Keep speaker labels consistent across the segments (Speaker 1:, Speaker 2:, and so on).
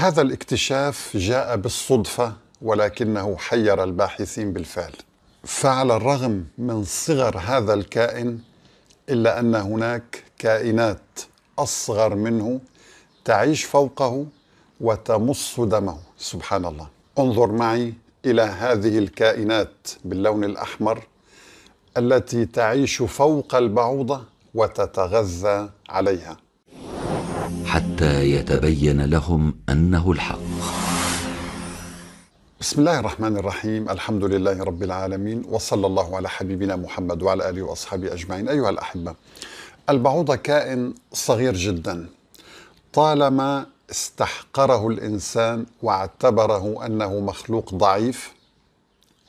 Speaker 1: هذا الاكتشاف جاء بالصدفه ولكنه حير الباحثين بالفعل فعلى الرغم من صغر هذا الكائن الا ان هناك كائنات اصغر منه تعيش فوقه وتمص دمه سبحان الله انظر معي الى هذه الكائنات باللون الاحمر التي تعيش فوق البعوضه وتتغذى عليها حتى يتبين لهم انه الحق بسم الله الرحمن الرحيم الحمد لله رب العالمين وصلى الله على حبيبنا محمد وعلى اله واصحابه اجمعين ايها الاحبه البعوضه كائن صغير جدا طالما استحقره الانسان واعتبره انه مخلوق ضعيف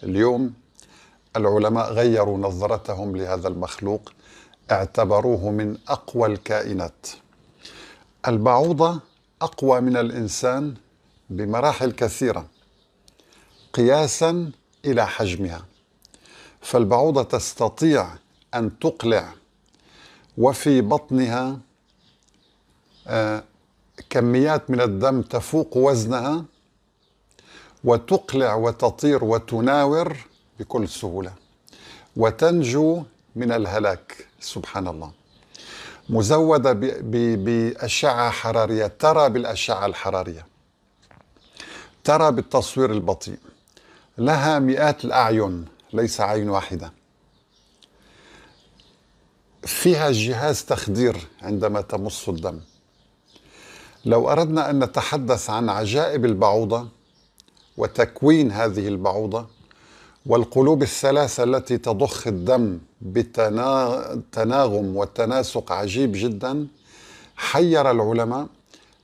Speaker 1: اليوم العلماء غيروا نظرتهم لهذا المخلوق اعتبروه من اقوى الكائنات البعوضة أقوى من الإنسان بمراحل كثيرة قياسا إلى حجمها فالبعوضة تستطيع أن تقلع وفي بطنها آه، كميات من الدم تفوق وزنها وتقلع وتطير وتناور بكل سهولة وتنجو من الهلاك سبحان الله مزودة بأشعة حرارية ترى بالأشعة الحرارية ترى بالتصوير البطيء لها مئات الأعين ليس عين واحدة فيها جهاز تخدير عندما تمص الدم لو أردنا أن نتحدث عن عجائب البعوضة وتكوين هذه البعوضة والقلوب الثلاثة التي تضخ الدم بتناغم وتناسق عجيب جدا حير العلماء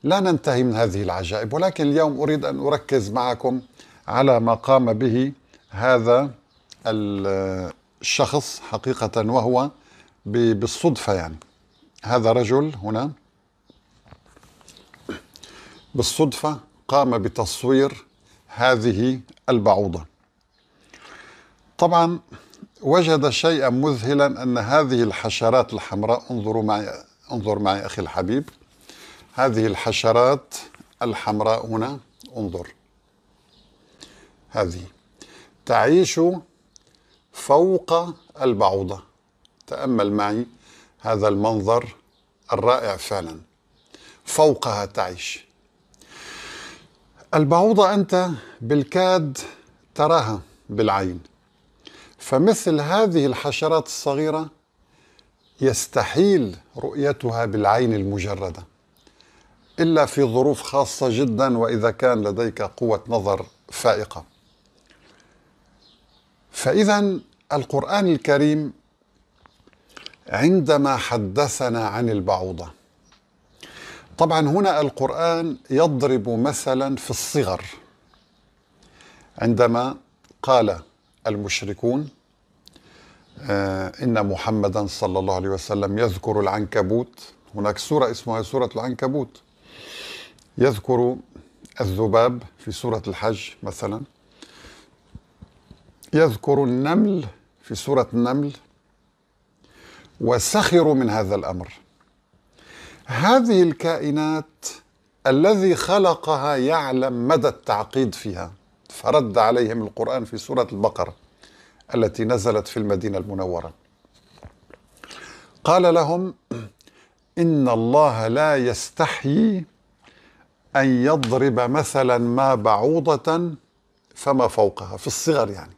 Speaker 1: لا ننتهي من هذه العجائب ولكن اليوم أريد أن أركز معكم على ما قام به هذا الشخص حقيقة وهو بالصدفة يعني هذا رجل هنا بالصدفة قام بتصوير هذه البعوضة طبعا وجد شيئا مذهلا أن هذه الحشرات الحمراء انظروا معي انظر معي أخي الحبيب هذه الحشرات الحمراء هنا انظر هذه تعيش فوق البعوضة تأمل معي هذا المنظر الرائع فعلا فوقها تعيش البعوضة أنت بالكاد تراها بالعين فمثل هذه الحشرات الصغيرة يستحيل رؤيتها بالعين المجردة إلا في ظروف خاصة جدا وإذا كان لديك قوة نظر فائقة فإذا القرآن الكريم عندما حدثنا عن البعوضة طبعا هنا القرآن يضرب مثلا في الصغر عندما قال المشركون آه، إن محمدا صلى الله عليه وسلم يذكر العنكبوت هناك سورة اسمها سورة العنكبوت يذكر الذباب في سورة الحج مثلا يذكر النمل في سورة النمل وسخروا من هذا الأمر هذه الكائنات الذي خلقها يعلم مدى التعقيد فيها فرد عليهم القرآن في سورة البقرة التي نزلت في المدينة المنورة قال لهم إن الله لا يستحيي أن يضرب مثلا ما بعوضة فما فوقها في الصغر يعني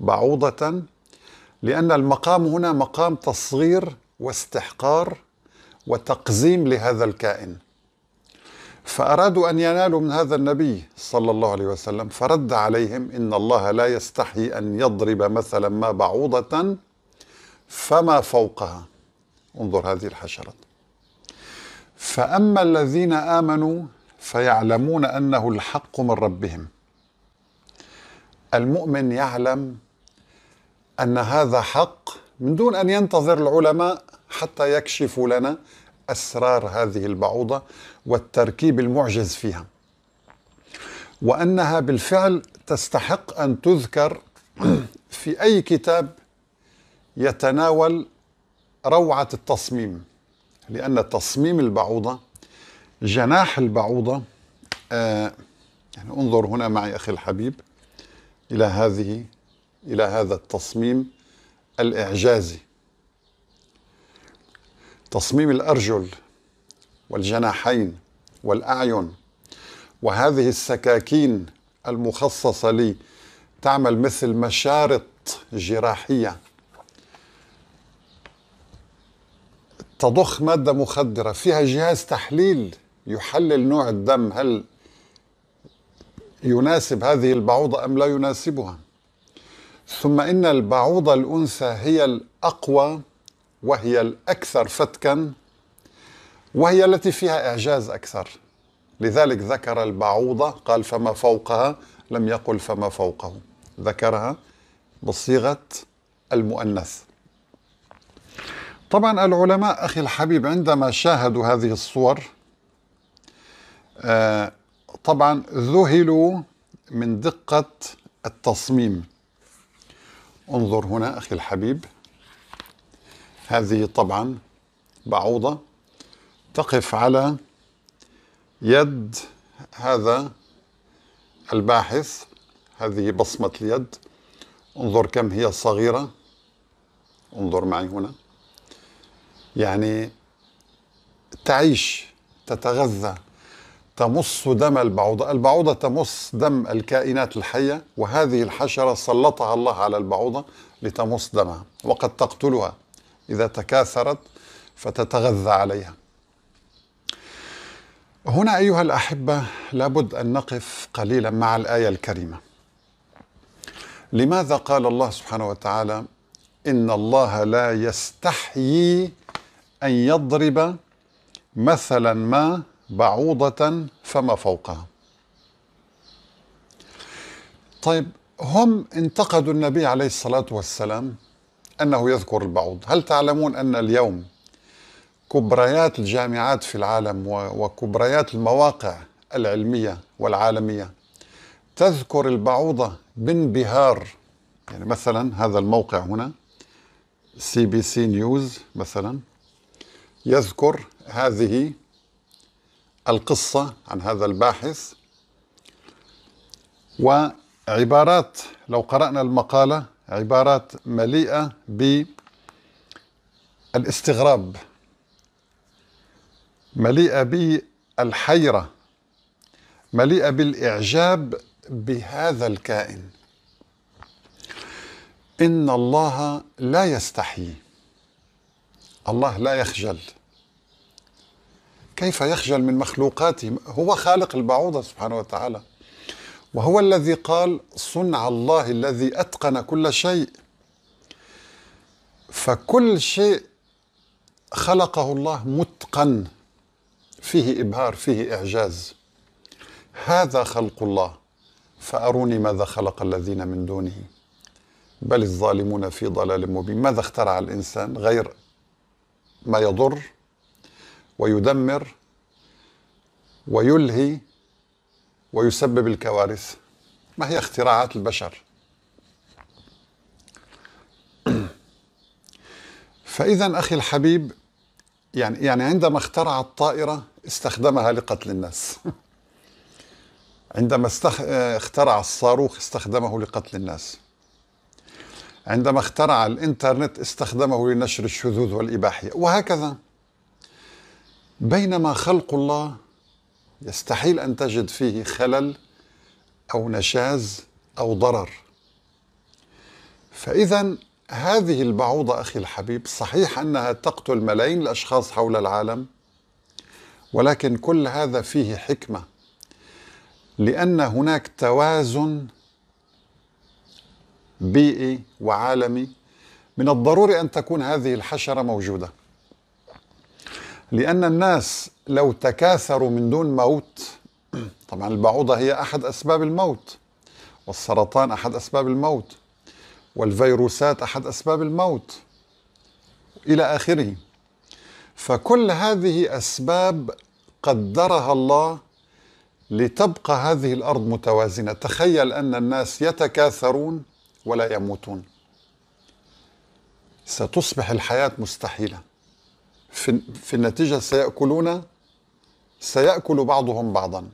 Speaker 1: بعوضة لأن المقام هنا مقام تصغير واستحقار وتقزيم لهذا الكائن فأرادوا أن ينالوا من هذا النبي صلى الله عليه وسلم فرد عليهم إن الله لا يستحي أن يضرب مثلا ما بعوضة فما فوقها انظر هذه الحشرات فأما الذين آمنوا فيعلمون أنه الحق من ربهم المؤمن يعلم أن هذا حق من دون أن ينتظر العلماء حتى يكشفوا لنا أسرار هذه البعوضة والتركيب المعجز فيها وأنها بالفعل تستحق أن تذكر في أي كتاب يتناول روعة التصميم لأن تصميم البعوضة جناح البعوضة آه يعني انظر هنا معي أخي الحبيب إلى هذه إلى هذا التصميم الإعجازي تصميم الأرجل والجناحين والأعين وهذه السكاكين المخصصة لي تعمل مثل مشارط جراحية تضخ مادة مخدرة فيها جهاز تحليل يحلل نوع الدم هل يناسب هذه البعوضة أم لا يناسبها ثم إن البعوضة الأنثى هي الأقوى وهي الأكثر فتكا وهي التي فيها إعجاز أكثر لذلك ذكر البعوضة قال فما فوقها لم يقل فما فوقه ذكرها بصيغة المؤنث طبعا العلماء أخي الحبيب عندما شاهدوا هذه الصور آه، طبعا ذهلوا من دقة التصميم انظر هنا أخي الحبيب هذه طبعا بعوضة تقف على يد هذا الباحث هذه بصمة اليد انظر كم هي صغيرة انظر معي هنا يعني تعيش تتغذى تمص دم البعوضة البعوضة تمص دم الكائنات الحية وهذه الحشرة سلطها الله على البعوضة لتمص دمها وقد تقتلها إذا تكاثرت فتتغذى عليها هنا أيها الأحبة لابد أن نقف قليلا مع الآية الكريمة لماذا قال الله سبحانه وتعالى إن الله لا يستحيي أن يضرب مثلا ما بعوضة فما فوقها طيب هم انتقدوا النبي عليه الصلاة والسلام أنه يذكر البعض هل تعلمون أن اليوم كبريات الجامعات في العالم وكبريات المواقع العلمية والعالمية تذكر البعوضة بانبهار يعني مثلا هذا الموقع هنا سي بي سي نيوز مثلا يذكر هذه القصة عن هذا الباحث وعبارات لو قرأنا المقالة عبارات مليئة بالاستغراب مليئة بالحيرة مليئة بالإعجاب بهذا الكائن إن الله لا يستحيي الله لا يخجل كيف يخجل من مخلوقاته هو خالق البعوضة سبحانه وتعالى وهو الذي قال صنع الله الذي أتقن كل شيء فكل شيء خلقه الله متقن فيه إبهار فيه إعجاز هذا خلق الله فأروني ماذا خلق الذين من دونه بل الظالمون في ضلال مبين ماذا اخترع الإنسان غير ما يضر ويدمر ويلهي ويسبب الكوارث ما هي اختراعات البشر فإذا أخي الحبيب يعني يعني عندما اخترع الطائرة استخدمها لقتل الناس عندما استخ... اخترع الصاروخ استخدمه لقتل الناس عندما اخترع الإنترنت استخدمه لنشر الشذوذ والإباحية وهكذا بينما خلق الله يستحيل أن تجد فيه خلل أو نشاز أو ضرر فإذا هذه البعوضة أخي الحبيب صحيح أنها تقتل ملايين الأشخاص حول العالم ولكن كل هذا فيه حكمة لأن هناك توازن بيئي وعالمي من الضروري أن تكون هذه الحشرة موجودة لأن الناس لو تكاثروا من دون موت طبعا البعوضة هي أحد أسباب الموت والسرطان أحد أسباب الموت والفيروسات أحد أسباب الموت إلى آخره فكل هذه أسباب قدرها الله لتبقى هذه الأرض متوازنة تخيل أن الناس يتكاثرون ولا يموتون ستصبح الحياة مستحيلة في, في النتيجة سيأكلون سيأكل بعضهم بعضا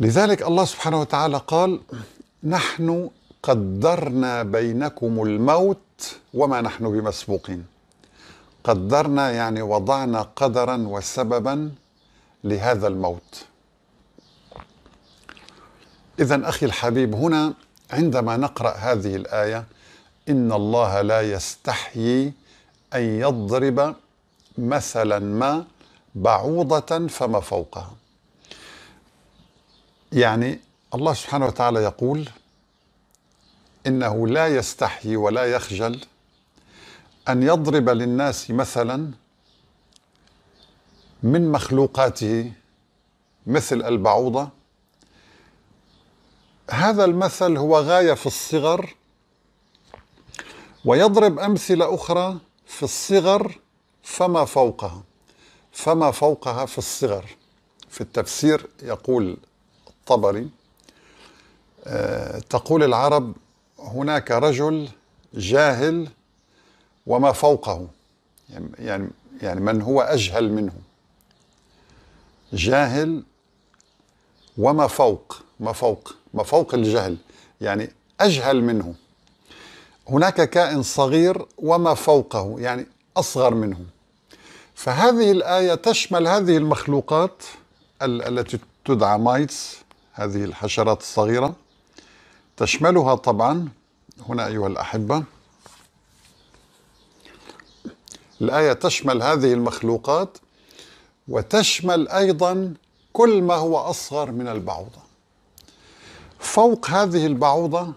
Speaker 1: لذلك الله سبحانه وتعالى قال نحن قدرنا بينكم الموت وما نحن بمسبوقين قدرنا يعني وضعنا قدرا وسببا لهذا الموت اذا اخي الحبيب هنا عندما نقرا هذه الايه ان الله لا يستحيي أن يضرب مثلا ما بعوضة فما فوقها يعني الله سبحانه وتعالى يقول إنه لا يستحي ولا يخجل أن يضرب للناس مثلا من مخلوقاته مثل البعوضة هذا المثل هو غاية في الصغر ويضرب أمثلة أخرى في الصغر فما فوقها فما فوقها في الصغر في التفسير يقول الطبري آه، تقول العرب هناك رجل جاهل وما فوقه يعني-, يعني يعني من هو اجهل منه جاهل وما فوق ما فوق ما فوق الجهل يعني اجهل منه هناك كائن صغير وما فوقه يعني أصغر منه فهذه الآية تشمل هذه المخلوقات التي تدعى مايتس هذه الحشرات الصغيرة تشملها طبعا هنا أيها الأحبة الآية تشمل هذه المخلوقات وتشمل أيضا كل ما هو أصغر من البعوضة فوق هذه البعوضة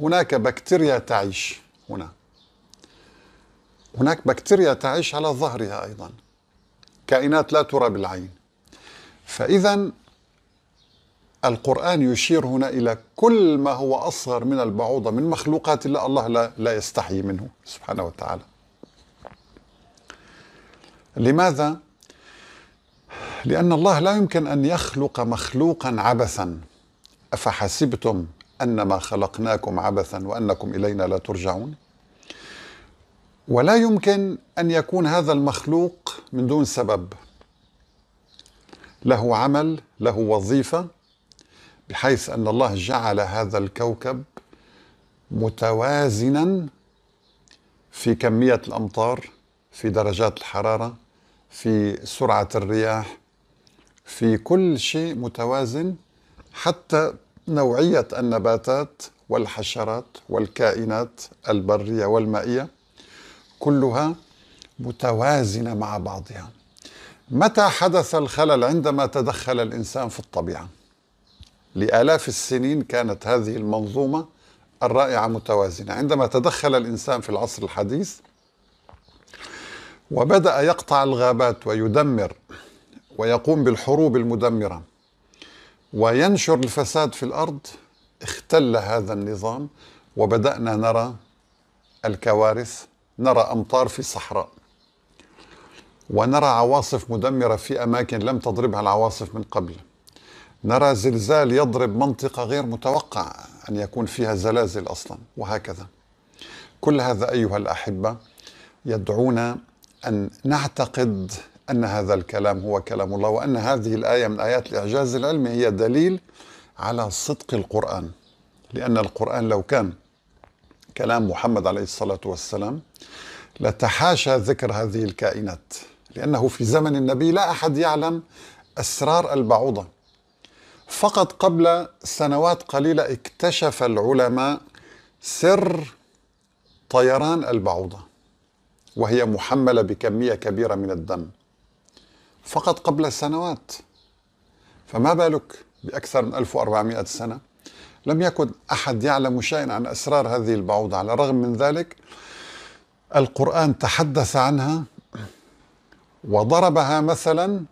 Speaker 1: هناك بكتيريا تعيش هنا هناك بكتيريا تعيش على ظهرها أيضا كائنات لا ترى بالعين فإذا القرآن يشير هنا إلى كل ما هو أصغر من البعوضة من مخلوقات الله الله لا, لا يستحي منه سبحانه وتعالى لماذا؟ لأن الله لا يمكن أن يخلق مخلوقا عبثا أفحسبتم انما خلقناكم عبثا وانكم الينا لا ترجعون ولا يمكن ان يكون هذا المخلوق من دون سبب له عمل له وظيفه بحيث ان الله جعل هذا الكوكب متوازنا في كميه الامطار في درجات الحراره في سرعه الرياح في كل شيء متوازن حتى نوعية النباتات والحشرات والكائنات البرية والمائية كلها متوازنة مع بعضها متى حدث الخلل عندما تدخل الإنسان في الطبيعة لآلاف السنين كانت هذه المنظومة الرائعة متوازنة عندما تدخل الإنسان في العصر الحديث وبدأ يقطع الغابات ويدمر ويقوم بالحروب المدمرة وينشر الفساد في الارض اختل هذا النظام وبدانا نرى الكوارث نرى امطار في الصحراء ونرى عواصف مدمره في اماكن لم تضربها العواصف من قبل نرى زلزال يضرب منطقه غير متوقع ان يكون فيها زلازل اصلا وهكذا كل هذا ايها الاحبه يدعونا ان نعتقد أن هذا الكلام هو كلام الله وأن هذه الآية من آيات الإعجاز العلمي هي دليل على صدق القرآن لأن القرآن لو كان كلام محمد عليه الصلاة والسلام لتحاشى ذكر هذه الكائنات لأنه في زمن النبي لا أحد يعلم أسرار البعوضة فقط قبل سنوات قليلة اكتشف العلماء سر طيران البعوضة وهي محملة بكمية كبيرة من الدم فقط قبل سنوات فما بالك بأكثر من 1400 سنة لم يكن أحد يعلم شيئا عن أسرار هذه البعوضة على الرغم من ذلك القرآن تحدث عنها وضربها مثلا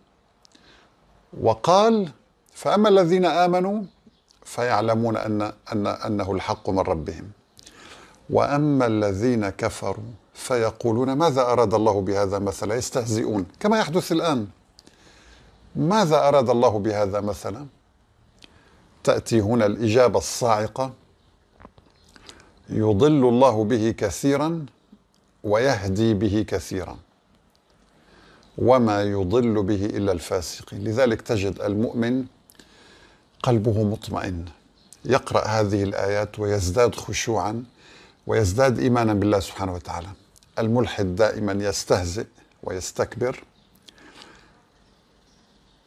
Speaker 1: وقال فأما الذين آمنوا فيعلمون أن, أن أنه الحق من ربهم وأما الذين كفروا فيقولون ماذا أراد الله بهذا مثلا يستهزئون كما يحدث الآن ماذا أراد الله بهذا مثلا؟ تأتي هنا الإجابة الصاعقة يضل الله به كثيرا ويهدي به كثيرا وما يضل به إلا الفاسقين لذلك تجد المؤمن قلبه مطمئن يقرأ هذه الآيات ويزداد خشوعا ويزداد إيمانا بالله سبحانه وتعالى الملحد دائما يستهزئ ويستكبر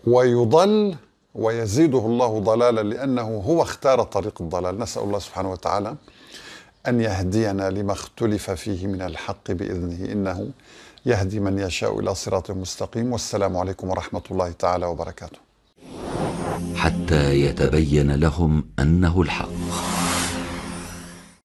Speaker 1: ويضل ويزيده الله ضلالا لأنه هو اختار طريق الضلال نسأل الله سبحانه وتعالى أن يهدينا لما اختلف فيه من الحق بإذنه إنه يهدي من يشاء إلى صراط مستقيم والسلام عليكم ورحمة الله تعالى وبركاته حتى يتبين لهم أنه الحق